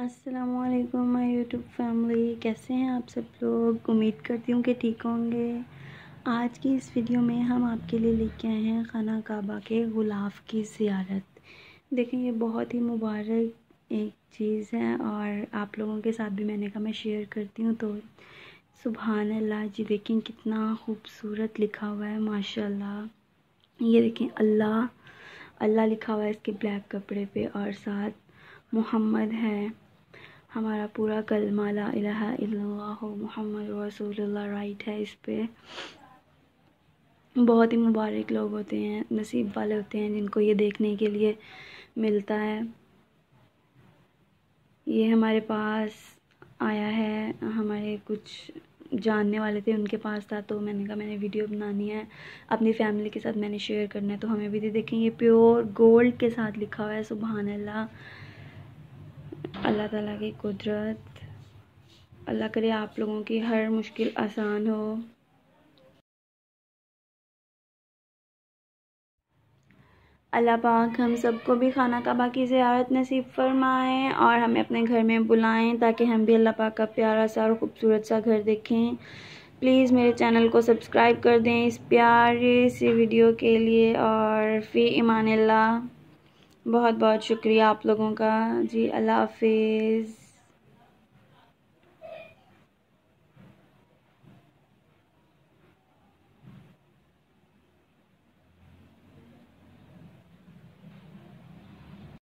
असलकुम my YouTube family कैसे हैं आप सब लोग उम्मीद करती हूँ कि ठीक होंगे आज की इस वीडियो में हम आपके लिए लेके आए हैं खाना काबा के गुलाब की ज्यारत देखें ये बहुत ही मुबारक एक चीज़ है और आप लोगों के साथ भी मैंने कहा मैं शेयर करती हूँ तो सुबहान अल्लाह जी देखें कितना खूबसूरत लिखा हुआ है माशाल्लाह ये देखें अल्लाह अल्लाह लिखा हुआ है इसके ब्लैक कपड़े पे और साथ मोहम्मद है हमारा पूरा कलमाला ला मोहम्मद रसूल राइट है इस पर बहुत ही मुबारक लोग होते हैं नसीब वाले होते हैं जिनको ये देखने के लिए मिलता है ये हमारे पास आया है हमारे कुछ जानने वाले थे उनके पास था तो मैंने कहा मैंने वीडियो बनानी है अपनी फैमिली के साथ मैंने शेयर करना है तो हमें भी दे देखें ये प्योर गोल्ड के साथ लिखा हुआ है सुबहानल्ला अल्लाह ताला की कुदरत अल्लाह करे आप लोगों की हर मुश्किल आसान हो अल्लाह पाक हम सबको भी खाना कबा की ज़्यारत नसीब फरमाएँ और हमें अपने घर में बुलाएं ताकि हम भी अल्लाह पाक का प्यारा सा और ख़ूबसूरत सा घर देखें प्लीज़ मेरे चैनल को सब्सक्राइब कर दें इस प्यारे सी वीडियो के लिए और फ़ी ईमान ला बहुत बहुत शुक्रिया आप लोगों का जी अल्लाह हाफिज़